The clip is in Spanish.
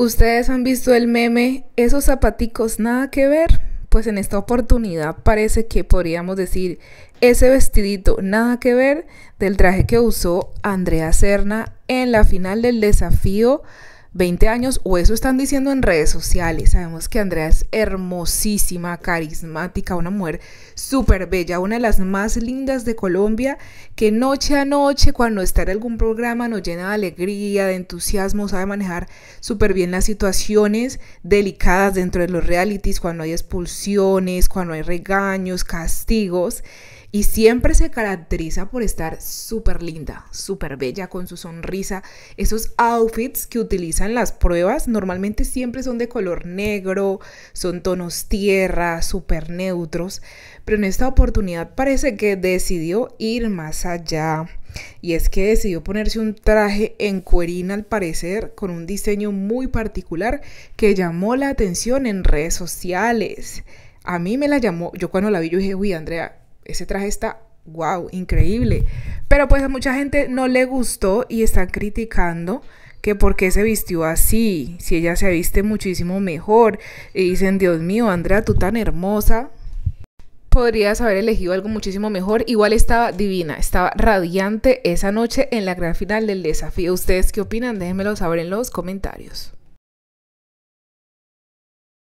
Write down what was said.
Ustedes han visto el meme, esos zapaticos nada que ver. Pues en esta oportunidad parece que podríamos decir ese vestidito nada que ver del traje que usó Andrea Serna en la final del desafío 20 años, o eso están diciendo en redes sociales. Sabemos que Andrea es hermosísima, carismática, una mujer súper bella, una de las más lindas de Colombia, que noche a noche, cuando está en algún programa, nos llena de alegría, de entusiasmo, sabe manejar súper bien las situaciones delicadas dentro de los realities, cuando hay expulsiones, cuando hay regaños, castigos y siempre se caracteriza por estar súper linda, súper bella con su sonrisa. Esos outfits que utilizan las pruebas normalmente siempre son de color negro, son tonos tierra, súper neutros, pero en esta oportunidad parece que decidió ir más allá. Y es que decidió ponerse un traje en cuerina al parecer con un diseño muy particular que llamó la atención en redes sociales. A mí me la llamó, yo cuando la vi yo dije, uy Andrea, ese traje está wow, increíble. Pero pues a mucha gente no le gustó y están criticando que por qué se vistió así, si ella se viste muchísimo mejor. Y dicen, Dios mío, Andrea, tú tan hermosa. Podrías haber elegido algo muchísimo mejor. Igual estaba divina, estaba radiante esa noche en la gran final del desafío. ¿Ustedes qué opinan? Déjenmelo saber en los comentarios.